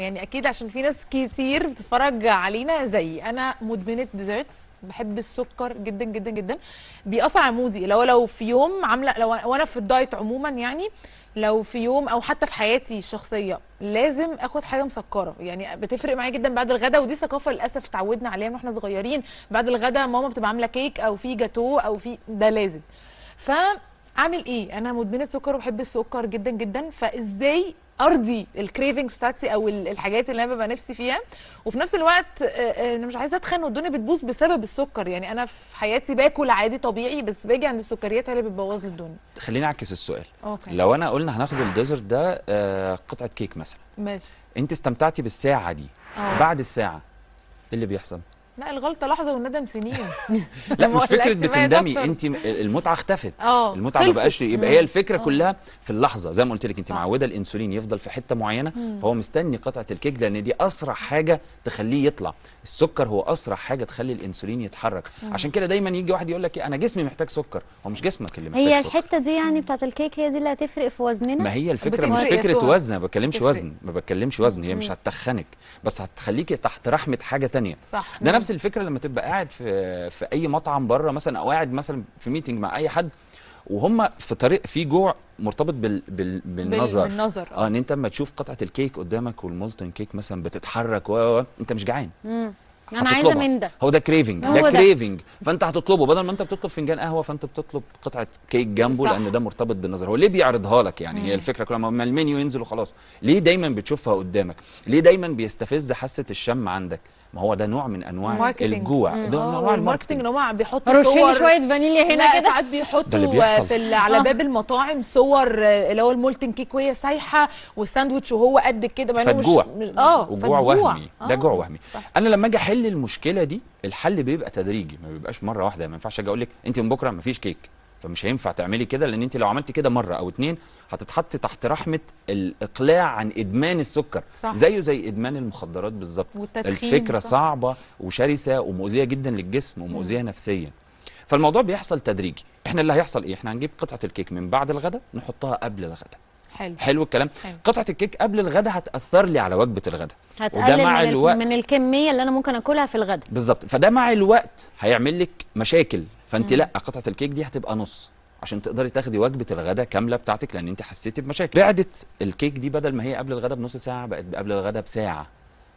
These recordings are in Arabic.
يعني اكيد عشان في ناس كتير بتتفرج علينا زيي انا مدمنه ديزرتس بحب السكر جدا جدا جدا بيأثر على مودي لو لو في يوم عامله لو وانا في الدايت عموما يعني لو في يوم او حتى في حياتي الشخصيه لازم اخد حاجه مسكره يعني بتفرق معايا جدا بعد الغداء ودي ثقافه للاسف اتعودنا عليها من واحنا صغيرين بعد الغداء ماما بتبقى عامله كيك او في جاتو او في ده لازم فاعمل ايه انا مدمنه سكر وبحب السكر جدا جدا فازاي ارضي الكريفنجز بتاعتي او الحاجات اللي انا ببقى نفسي فيها وفي نفس الوقت آه، آه، انا مش عايزه اتخن والدنيا بتبوظ بسبب السكر يعني انا في حياتي باكل عادي طبيعي بس باجي عند السكريات هي اللي بتبوظ لي الدنيا خليني اعكس السؤال أوكي. لو انا قلنا هناخد الديزرت ده آه، قطعه كيك مثلا ماشي انت استمتعتي بالساعه دي أوه. بعد الساعه ايه اللي بيحصل لا الغلطه لحظه والندم سنين لا مش فكره بتندمي انت المتعه اختفت اه المتعه ما بقاش يبقى هي الفكره أوه. كلها في اللحظه زي ما قلت لك انت معوده الانسولين يفضل في حته معينه مم. فهو مستني قطعه الكيك لان دي اسرع حاجه تخليه يطلع السكر هو اسرع حاجه تخلي الانسولين يتحرك مم. عشان كده دايما يجي واحد يقول لك إيه، انا جسمي محتاج سكر هو مش جسمك اللي محتاج هي سكر هي الحته دي يعني بتاعه الكيك هي دي اللي هتفرق في وزننا ما هي الفكره مش فكره وزن ما بتكلمش وزن ما بتكلمش وزن هي مش هتخنك بس هتخليكي تحت رحمه حاجه ثانيه ده نفس نفس الفكره لما تبقى قاعد في في اي مطعم بره مثلا او قاعد مثلا في ميتنج مع اي حد وهم في طريق في جوع مرتبط بال بال بالنظر بالنظر آه. اه ان انت لما تشوف قطعه الكيك قدامك والمولتن كيك مثلا بتتحرك و انت مش جعان انا عايزه من ده هو ده كريفنج ده, ده كريفنج فانت هتطلبه بدل ما انت بتطلب فنجان قهوه فانت بتطلب قطعه كيك جنبه صح. لان ده مرتبط بالنظر هو ليه بيعرضها لك يعني مم. هي الفكره كلها ما المنيو ينزل وخلاص ليه دايما بتشوفها قدامك ليه دايما بيستفز حاسه الشم عندك ما هو ده نوع من انواع ماركتينج. الجوع ده نوع من آه، الماركتنج نوع بيحط بيحطوا صور شويه فانيليا هنا كده ساعات بيحطوا في على آه. باب المطاعم صور آه، اللي هو المولتن كيك وهي سايحه والساندوتش وهو قد كده مش... مش اه وجوع وهمي ده جوع وهمي صح. انا لما اجي احل المشكله دي الحل بيبقى تدريجي ما بيبقاش مره واحده ما ينفعش اجي اقول لك انت من بكره ما فيش كيك فمش هينفع تعملي كده لان انت لو عملتي كده مره او اتنين هتتحطي تحت رحمه الاقلاع عن ادمان السكر صح. زيه زي ادمان المخدرات بالظبط الفكره صح. صعبه وشرسه ومؤذيه جدا للجسم ومؤذيه نفسيا فالموضوع بيحصل تدريجي احنا اللي هيحصل ايه احنا هنجيب قطعه الكيك من بعد الغداء نحطها قبل الغداء حلو حلو الكلام حلو. قطعه الكيك قبل الغداء هتاثر لي على وجبه الغداء وده مع من الوقت من الكميه اللي انا ممكن اكلها في الغداء بالظبط فده مع الوقت هيعمل لك مشاكل فانت لا قطعه الكيك دي هتبقى نص عشان تقدري تاخدي وجبه الغداء كامله بتاعتك لان انت حسيتي بمشاكل بعدت الكيك دي بدل ما هي قبل الغداء بنص ساعه بقت قبل الغداء بساعه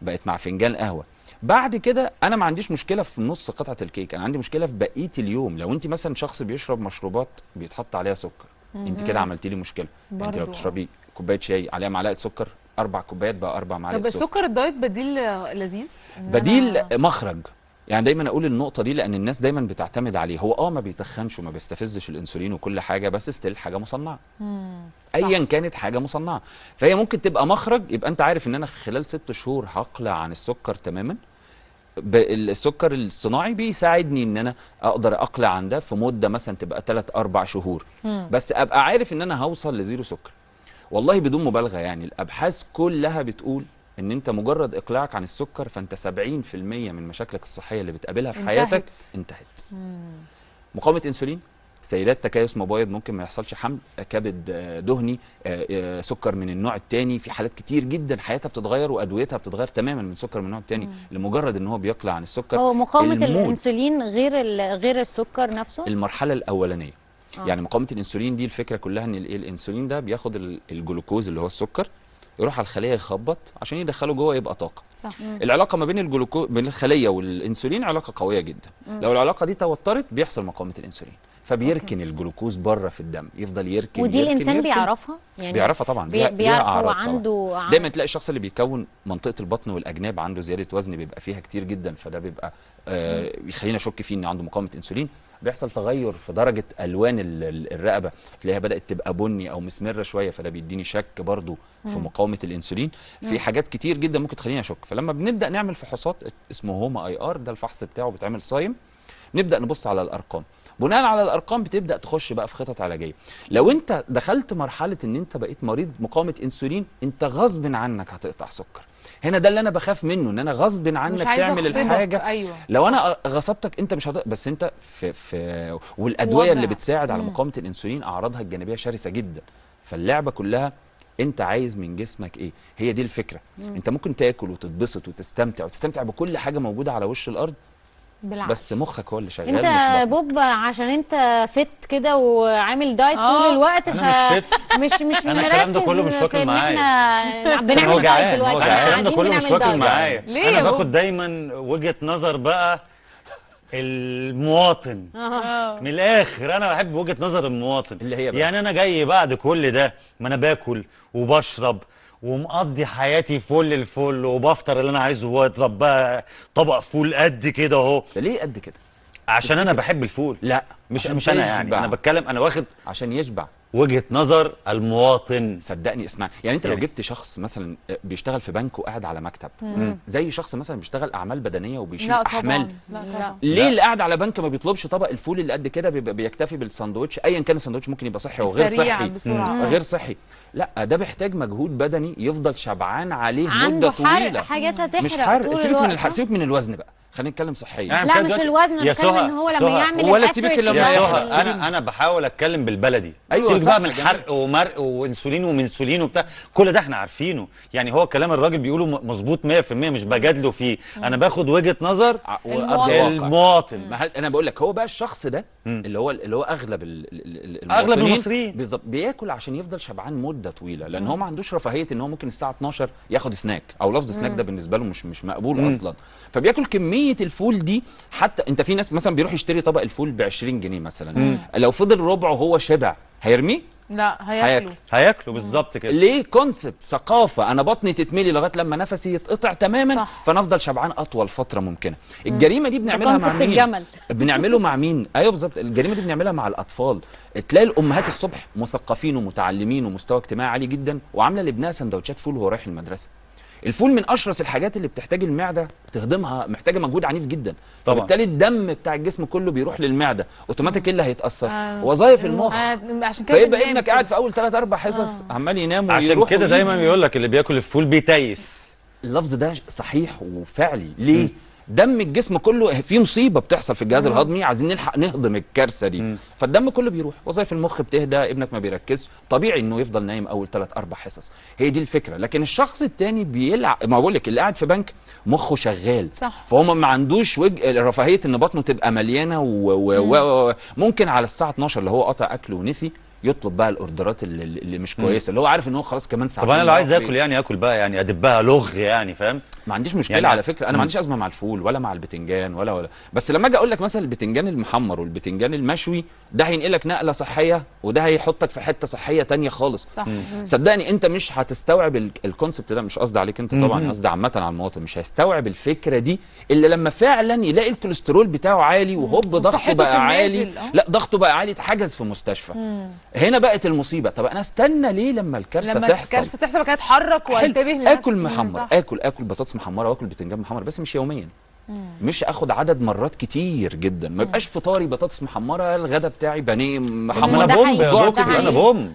بقت مع فنجان قهوه بعد كده انا ما عنديش مشكله في نص قطعه الكيك انا عندي مشكله في بقيه اليوم لو انت مثلا شخص بيشرب مشروبات بيتحط عليها سكر انت كده عملتي لي مشكله برضو. انت لو بتشربي كوبايه شاي عليها معلقه سكر اربع كوبايات بقى اربع معالق سكر طب السكر الدايت بديل لذيذ بديل مخرج يعني دايما اقول النقطه دي لان الناس دايما بتعتمد عليه هو اه ما بيتخنش وما بيستفزش الانسولين وكل حاجه بس ستيل حاجه مصنعه ايا كانت حاجه مصنعه فهي ممكن تبقى مخرج يبقى انت عارف ان انا في خلال ست شهور هقلع عن السكر تماما السكر الصناعي بيساعدني ان انا اقدر اقلع عن ده في مده مثلا تبقى 3 اربع شهور مم. بس ابقى عارف ان انا هوصل لزيرو سكر والله بدون مبالغه يعني الابحاث كلها بتقول ان انت مجرد اقلاعك عن السكر فانت 70% من مشاكلك الصحيه اللي بتقابلها في انتهت. حياتك انتهت مقاومه انسولين سيدات تكيس مبايض ممكن ما يحصلش حمل كبد آه، دهني آه، آه، سكر من النوع الثاني في حالات كتير جدا حياتها بتتغير وادويتها بتتغير تماما من سكر من النوع الثاني لمجرد ان هو بيقلع عن السكر هو مقاومه الانسولين غير غير السكر نفسه المرحله الاولانيه آه. يعني مقاومه الانسولين دي الفكره كلها ان الانسولين ده بياخد الجلوكوز اللي هو السكر يروح على الخليه يخبط عشان يدخله جوه يبقى طاقه صح. العلاقه ما بين الجلوكو بين الخليه والانسولين علاقه قويه جدا مم. لو العلاقه دي توترت بيحصل مقاومه الانسولين فبيركن أوكي. الجلوكوز بره في الدم يفضل يركن ودي يركن الانسان يركن. بيعرفها يعني بيعرفها طبعا بي... بيعرف عنده طبعًا. دايما تلاقي الشخص اللي بيكون منطقه البطن والأجناب عنده زياده وزن بيبقى فيها كتير جدا فده بيبقى آه يخلينا اشك فيه ان عنده مقاومه انسولين بيحصل تغير في درجه الوان الرقبه تلاقيها بدات تبقى بني او مسمره شويه فده بيديني شك برضو في مقاومه الانسولين في حاجات كتير جدا ممكن تخليني اشك فلما بنبدا نعمل فحوصات اسمه هوما اي ار ده الفحص بتاعه بيتعمل صايم نبدا نبص على الارقام بناء على الارقام بتبدا تخش بقى في خطط علاجيه لو انت دخلت مرحله ان انت بقيت مريض مقاومه انسولين انت غصب عنك هتقطع سكر هنا ده اللي انا بخاف منه ان انا غصب عنك تعمل الحاجه أيوة. لو انا غصبتك انت مش هتقدر بس انت في في والادويه وضع. اللي بتساعد على مقاومه الانسولين اعراضها الجانبيه شرسه جدا فاللعبه كلها انت عايز من جسمك ايه هي دي الفكره مم. انت ممكن تاكل وتتبسط وتستمتع وتستمتع بكل حاجه موجوده على وش الارض بالعقل. بس مخك هو اللي شغال انت مش بوب عشان انت فت كده وعامل دايت آه. طول الوقت ف مش فت. مش مش انا الكلام ده كله مش واكل معايا احنا بنعمل دايت دلوقتي الكلام ده كله مش واكل معايا انا باخد دايما وجهه نظر بقى المواطن آه. من الاخر انا بحب وجهه نظر المواطن اللي هي بقى. يعني انا جاي بعد كل ده ما انا باكل وبشرب ومقضي حياتي فل الفل وبفطر اللي انا عايزه واضرب بقى طبق فول قد كده اهو ليه قد كده عشان انا بحب الفول لا مش مش انا يعني انا بتكلم انا واخد عشان يشبع وجهه نظر المواطن صدقني اسمع يعني انت لو يعني. جبت شخص مثلا آه، بيشتغل في بنك وقاعد على مكتب مم. زي شخص مثلا بيشتغل اعمال بدنيه وبيشيل لا طبعًا. احمال لا طبعًا. ليه اللي قاعد على بنك ما بيطلبش طبق الفول اللي قد كده بيكتفي بالساندوتش ايا كان الساندوتش ممكن يبقى صحي وغير صحي بسرعة. غير صحي لا ده بيحتاج مجهود بدني يفضل شبعان عليه مده طويله حاجات هتحرق مش حرق سيبك من الحرق سيبك من الوزن بقى خلينا نتكلم صحيا يعني لا مش الوزن نتكلم ان هو لما يعمل ولا سيبك لما انا انا بحاول اتكلم بالبلدي أيوة سيبك بقى من حرق ومرق وانسولين ومنسولين وبتاع كل ده احنا عارفينه يعني هو كلام الراجل بيقوله مظبوط 100% مش بجادله فيه انا باخد وجهه نظر المواطن انا بقول لك هو بقى الشخص ده اللي هو اللي هو اغلب اغلب المصريين بالظبط بياكل عشان يفضل شبعان مده طويله لان هو ما عندوش رفاهيه ان هو ممكن الساعه 12 ياخد سناك او لفظ سناك ده بالنسبه له مش مش مقبول اصلا فبياكل كميه الفول دي حتى انت في ناس مثلا بيروح يشتري طبق الفول ب 20 جنيه جنيه مثلا مم. لو فضل ربعه وهو شبع هيرميه لا هياكله هياكله بالظبط كده ليه كونسبت ثقافه انا بطني تتملي لغايه لما نفسي يتقطع تماما صح. فنفضل شبعان اطول فتره ممكنه الجريمه دي بنعملها مع مين الجمل. بنعمله مع مين ايوه بالظبط الجريمه دي بنعملها مع الاطفال تلاقي الامهات الصبح مثقفين ومتعلمين ومستوى اجتماعي عالي جدا وعامله لابنها سندوتشات فول وهو رايح المدرسه الفول من اشرس الحاجات اللي بتحتاج المعده تهضمها محتاجه مجهود عنيف جدا طبعا فبالتالي الدم بتاع الجسم كله بيروح للمعده اوتوماتيك ايه اللي هيتاثر آه وظايف المخ آه عشان كده فيبقى ابنك قاعد في اول ثلاث اربع حصص آه عمال ينام ويروح عشان كده دايما يقول لك اللي بياكل الفول بيتيس اللفظ ده صحيح وفعلي ليه م. دم الجسم كله في مصيبه بتحصل في الجهاز الهضمي عايزين نلحق نهضم الكارثه دي مم. فالدم كله بيروح وظائف المخ بتهدى ابنك ما بيركزش طبيعي انه يفضل نايم اول ثلاث اربع حصص هي دي الفكره لكن الشخص الثاني بيلعب ما بقول لك اللي قاعد في بنك مخه شغال صح. فهو ما عندوش وج... رفاهيه ان بطنه تبقى مليانه وممكن و... و... على الساعه 12 اللي هو قطع اكله ونسي يطلب بقى الاوردرات اللي, اللي مش كويسه اللي هو عارف ان هو خلاص كمان ساعتين طب انا لو عايز اكل يعني اكل بقى يعني ادبها لغ يعني فاهم ما عنديش مشكله يعني على فكره انا ما عنديش ازمه مع الفول ولا مع البتنجان ولا ولا بس لما اجي اقول لك مثلا البتنجان المحمر والبتنجان المشوي ده هينقلك نقله صحيه وده هيحطك في حته صحيه تانية خالص صح. صدقني انت مش هتستوعب الكونسبت ده مش قصدي عليك انت طبعا قصدي عامه على المواطن مش هيستوعب الفكره دي الا لما فعلا يلاقي الكوليسترول بتاعه عالي وهوب ضغطه بقى عالي آه. لا ضغطه بقى عالي اتحجز في مستشفى هنا بقت المصيبه طب انا استنى ليه لما الكارثه لما تحصل لما الكارثه تحصل كده اتحرك وانتبه لنفسي اكل محمر صح. اكل اكل بطاطس محمره واكل بتنجان محمر بس مش يوميا مم. مش اخد عدد مرات كتير جدا ما يبقاش فطاري بطاطس محمره الغدا بتاعي بانيه محمره بوم انا بوم